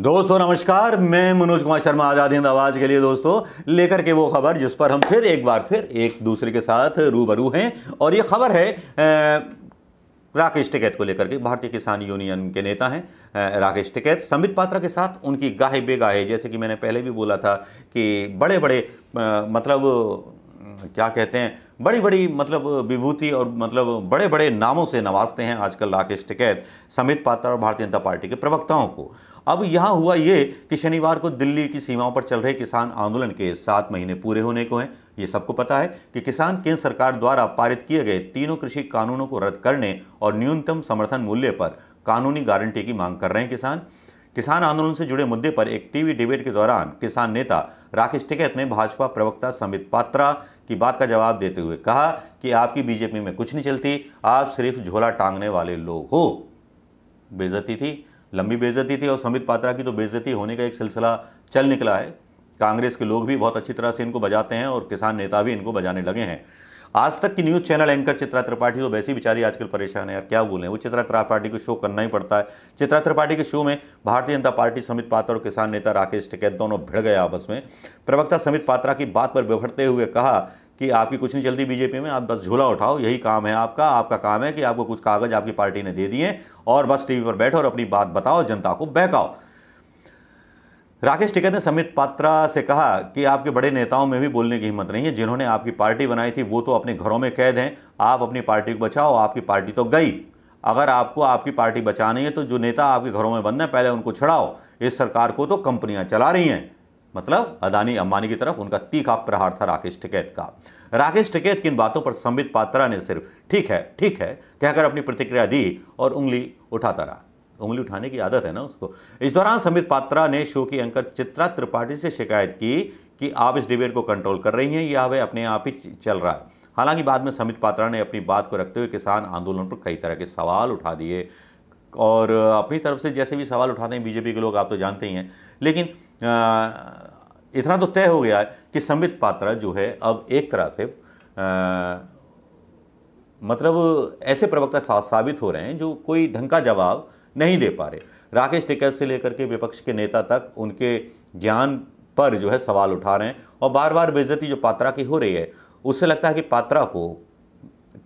दोस्तों नमस्कार मैं मनोज कुमार शर्मा आज़ाद हिंद आवाज़ के लिए दोस्तों लेकर के वो खबर जिस पर हम फिर एक बार फिर एक दूसरे के साथ रूबरू हैं और ये खबर है राकेश टिकैत को लेकर के भारतीय किसान यूनियन के नेता हैं राकेश टिकैत संबित पात्रा के साथ उनकी गाहे बेगाहे जैसे कि मैंने पहले भी बोला था कि बड़े बड़े आ, मतलब क्या कहते हैं बड़ी बड़ी मतलब विभूति और मतलब बड़े बड़े नामों से नवाजते हैं आजकल राकेश टिकैत समित पात्रा और भारतीय जनता पार्टी के प्रवक्ताओं को अब यहाँ हुआ ये कि शनिवार को दिल्ली की सीमाओं पर चल रहे किसान आंदोलन के सात महीने पूरे होने को हैं ये सबको पता है कि किसान केंद्र सरकार द्वारा पारित किए गए तीनों कृषि कानूनों को रद्द करने और न्यूनतम समर्थन मूल्य पर कानूनी गारंटी की मांग कर रहे हैं किसान किसान आंदोलन से जुड़े मुद्दे पर एक टीवी डिबेट के दौरान किसान नेता राकेश टिकैत ने भाजपा प्रवक्ता समित पात्रा की बात का जवाब देते हुए कहा कि आपकी बीजेपी में कुछ नहीं चलती आप सिर्फ झोला टांगने वाले लोग हो बेजती थी लंबी बेजती थी और समित पात्रा की तो बेजती होने का एक सिलसिला चल निकला है कांग्रेस के लोग भी बहुत अच्छी तरह से इनको बजाते हैं और किसान नेता भी इनको बजाने लगे हैं आज तक की news channel anchor Chitra Tripathi तो वैसी बेचारी आजकल परेशान है यार क्या बोलें वो चित्रा त्रिपाठी को शो करना ही पड़ता है चित्रा त्रिपाठी के शो में भारतीय जनता पार्टी समित पात्रा और किसान नेता राकेश टिकैत दोनों भिड़ गए आपस में प्रवक्ता समित पात्रा की बात पर बिभड़ते हुए कहा कि आपकी कुछ नहीं चलती बीजेपी में आप बस झूला उठाओ यही काम है आपका आपका काम है कि आपको कुछ कागज़ आपकी पार्टी ने दे दिए और बस टीवी पर बैठो और अपनी बात बताओ जनता को बहकाओ राकेश टिकैत तो ने समित पात्रा से कहा कि आपके बड़े नेताओं में भी बोलने की हिम्मत नहीं है जिन्होंने आपकी पार्टी बनाई थी वो तो अपने घरों में कैद हैं आप अपनी पार्टी को बचाओ आपकी पार्टी तो गई अगर आपको आपकी पार्टी बचानी है तो जो नेता आपके घरों में बंद हैं पहले उनको छड़ाओ इस सरकार को तो कंपनियां चला रही हैं मतलब अदानी अंबानी की तरफ उनका तीखा प्रहार था राकेश टिकैत का राकेश टिकैत की इन बातों पर संबित पात्रा ने सिर्फ ठीक है ठीक है कहकर अपनी प्रतिक्रिया दी और उंगली उठाता रहा उंगली उठाने की आदत है ना उसको इस दौरान समित पात्रा ने शो की एंकर चित्रा त्रिपाठी से शिकायत की कि आप इस डिबेट को कंट्रोल कर रही हैं यह वह अपने आप ही चल रहा है हालांकि बाद में समित पात्रा ने अपनी बात को रखते हुए किसान आंदोलन पर कई तरह के सवाल उठा दिए और अपनी तरफ से जैसे भी सवाल उठाते हैं बीजेपी के लोग आप तो जानते ही हैं लेकिन आ, इतना तो तय हो गया है कि संबित पात्रा जो है अब एक तरह से आ, मतलब ऐसे प्रवक्ता साबित हो रहे हैं जो कोई ढंग का जवाब नहीं दे पा रहे राकेश टिकैत से लेकर के विपक्ष के नेता तक उनके ज्ञान पर जो है सवाल उठा रहे हैं और बार बार बेजती जो पात्रा की हो रही है उससे लगता है कि पात्रा को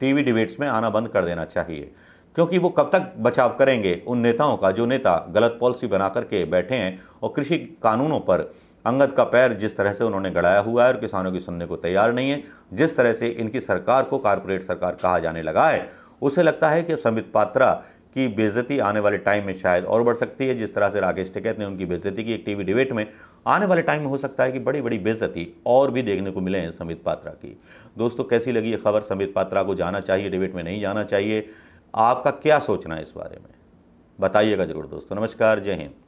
टीवी डिबेट्स में आना बंद कर देना चाहिए क्योंकि वो कब तक बचाव करेंगे उन नेताओं का जो नेता गलत पॉलिसी बना करके बैठे हैं और कृषि कानूनों पर अंगद का पैर जिस तरह से उन्होंने गड़ाया हुआ है और किसानों की सुनने को तैयार नहीं है जिस तरह से इनकी सरकार को कारपोरेट सरकार कहा जाने लगा है उसे लगता है कि समित पात्रा की बेजती आने वाले टाइम में शायद और बढ़ सकती है जिस तरह से राकेश टिकैत ने उनकी बेजती की एक टीवी डिबेट में आने वाले टाइम में हो सकता है कि बड़ी बड़ी बेजती और भी देखने को मिले हैं समित पात्रा की दोस्तों कैसी लगी ये खबर समित पात्रा को जाना चाहिए डिबेट में नहीं जाना चाहिए आपका क्या सोचना है इस बारे में बताइएगा जरूर दोस्तों नमस्कार जय हिंद